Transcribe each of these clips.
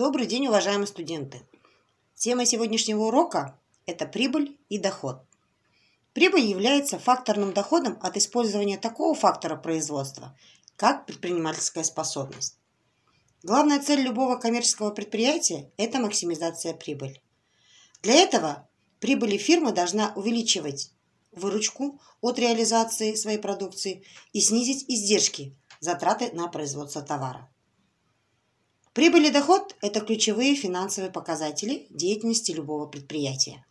Добрый день, уважаемые студенты! Тема сегодняшнего урока – это прибыль и доход. Прибыль является факторным доходом от использования такого фактора производства, как предпринимательская способность. Главная цель любого коммерческого предприятия – это максимизация прибыли. Для этого прибыль фирмы должна увеличивать выручку от реализации своей продукции и снизить издержки, затраты на производство товара. Прибыль и доход – это ключевые финансовые показатели деятельности любого предприятия.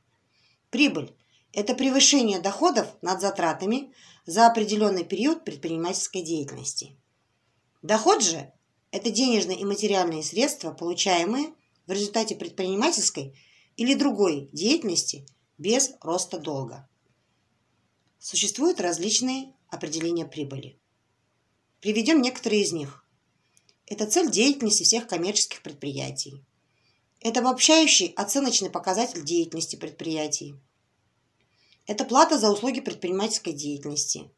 Прибыль – это превышение доходов над затратами за определенный период предпринимательской деятельности. Доход же – это денежные и материальные средства, получаемые в результате предпринимательской или другой деятельности без роста долга. Существуют различные определения прибыли. Приведем некоторые из них. Это цель деятельности всех коммерческих предприятий. Это обобщающий оценочный показатель деятельности предприятий. Это плата за услуги предпринимательской деятельности.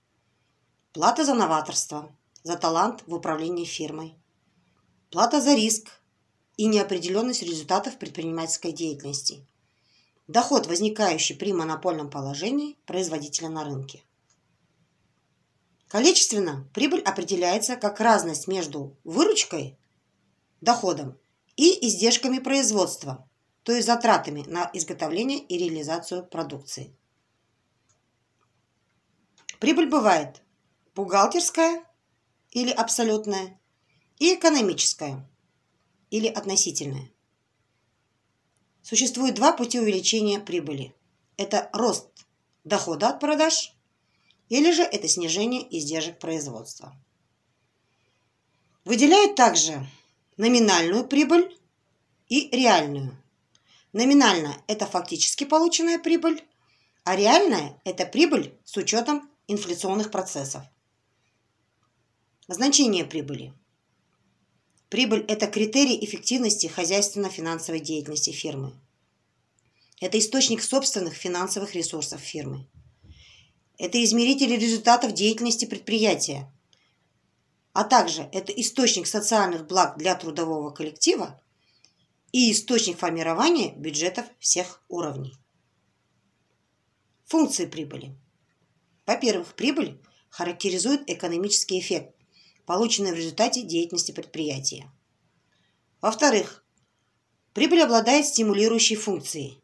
Плата за новаторство, за талант в управлении фирмой. Плата за риск и неопределенность результатов предпринимательской деятельности. Доход, возникающий при монопольном положении производителя на рынке. Количественно прибыль определяется как разность между выручкой, доходом и издержками производства, то есть затратами на изготовление и реализацию продукции. Прибыль бывает бухгалтерская или абсолютная и экономическая или относительная. Существует два пути увеличения прибыли. Это рост дохода от продаж или же это снижение издержек производства. Выделяют также номинальную прибыль и реальную. Номинально – это фактически полученная прибыль, а реальная – это прибыль с учетом инфляционных процессов. Значение прибыли. Прибыль – это критерий эффективности хозяйственно-финансовой деятельности фирмы. Это источник собственных финансовых ресурсов фирмы – это измерители результатов деятельности предприятия, а также это источник социальных благ для трудового коллектива и источник формирования бюджетов всех уровней. Функции прибыли. Во-первых, прибыль характеризует экономический эффект, полученный в результате деятельности предприятия. Во-вторых, прибыль обладает стимулирующей функцией.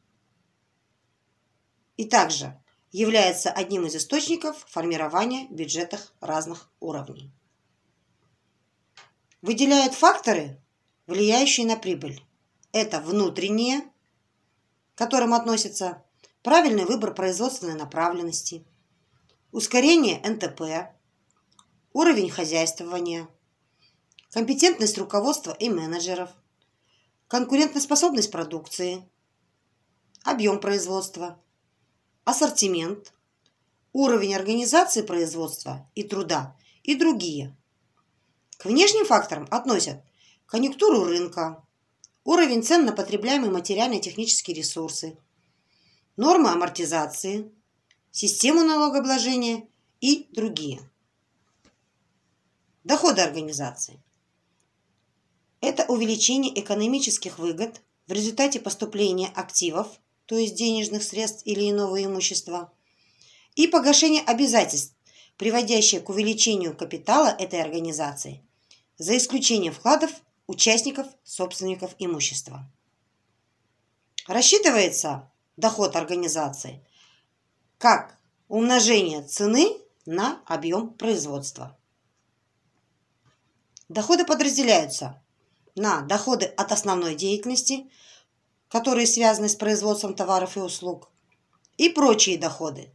И также является одним из источников формирования бюджетов разных уровней. Выделяют факторы, влияющие на прибыль. Это внутренние, к которым относятся правильный выбор производственной направленности, ускорение НТП, уровень хозяйствования, компетентность руководства и менеджеров, конкурентоспособность продукции, объем производства – ассортимент, уровень организации производства и труда и другие. К внешним факторам относят конъюнктуру рынка, уровень цен на потребляемые материально-технические ресурсы, нормы амортизации, систему налогообложения и другие. Доходы организации. Это увеличение экономических выгод в результате поступления активов то есть денежных средств или иного имущества, и погашение обязательств, приводящее к увеличению капитала этой организации, за исключением вкладов участников, собственников имущества. Рассчитывается доход организации как умножение цены на объем производства. Доходы подразделяются на доходы от основной деятельности – которые связаны с производством товаров и услуг, и прочие доходы,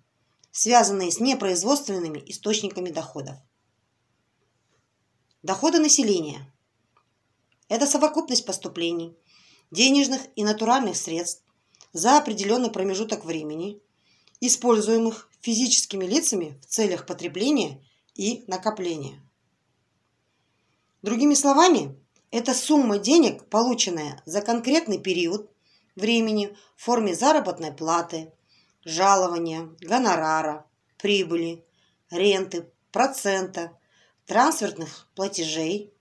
связанные с непроизводственными источниками доходов. Доходы населения – это совокупность поступлений, денежных и натуральных средств за определенный промежуток времени, используемых физическими лицами в целях потребления и накопления. Другими словами, это сумма денег, полученная за конкретный период времени в форме заработной платы, жалования, гонорара, прибыли, ренты, процента, трансфертных платежей,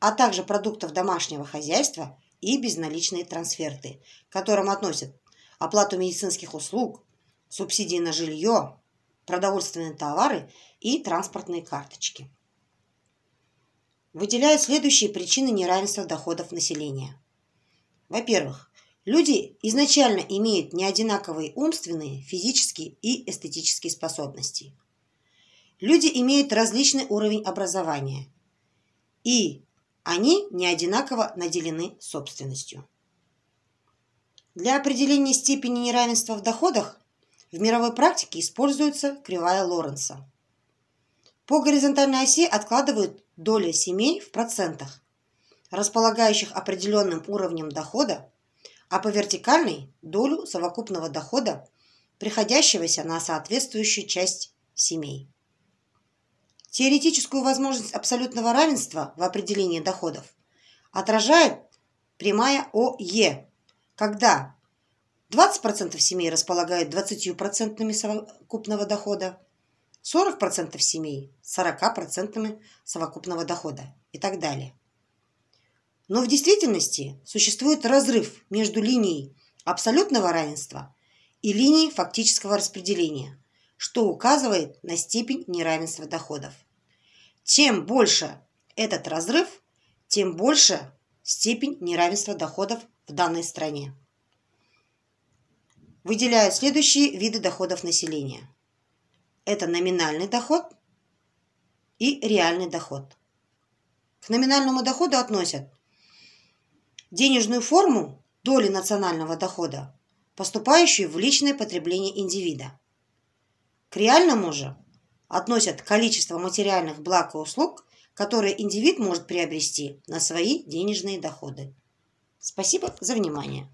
а также продуктов домашнего хозяйства и безналичные трансферты, к которым относят оплату медицинских услуг, субсидии на жилье, продовольственные товары и транспортные карточки. Выделяют следующие причины неравенства доходов населения. Во-первых, Люди изначально имеют неодинаковые умственные, физические и эстетические способности. Люди имеют различный уровень образования. И они неодинаково наделены собственностью. Для определения степени неравенства в доходах в мировой практике используется кривая Лоренса. По горизонтальной оси откладывают доля семей в процентах, располагающих определенным уровнем дохода а по вертикальной – долю совокупного дохода, приходящегося на соответствующую часть семей. Теоретическую возможность абсолютного равенства в определении доходов отражает прямая ОЕ, когда 20% семей располагают 20% совокупного дохода, 40% семей – 40% совокупного дохода и так далее. Но в действительности существует разрыв между линией абсолютного равенства и линией фактического распределения, что указывает на степень неравенства доходов. Чем больше этот разрыв, тем больше степень неравенства доходов в данной стране. Выделяю следующие виды доходов населения. Это номинальный доход и реальный доход. К номинальному доходу относят денежную форму доли национального дохода, поступающую в личное потребление индивида. К реальному же относят количество материальных благ и услуг, которые индивид может приобрести на свои денежные доходы. Спасибо за внимание.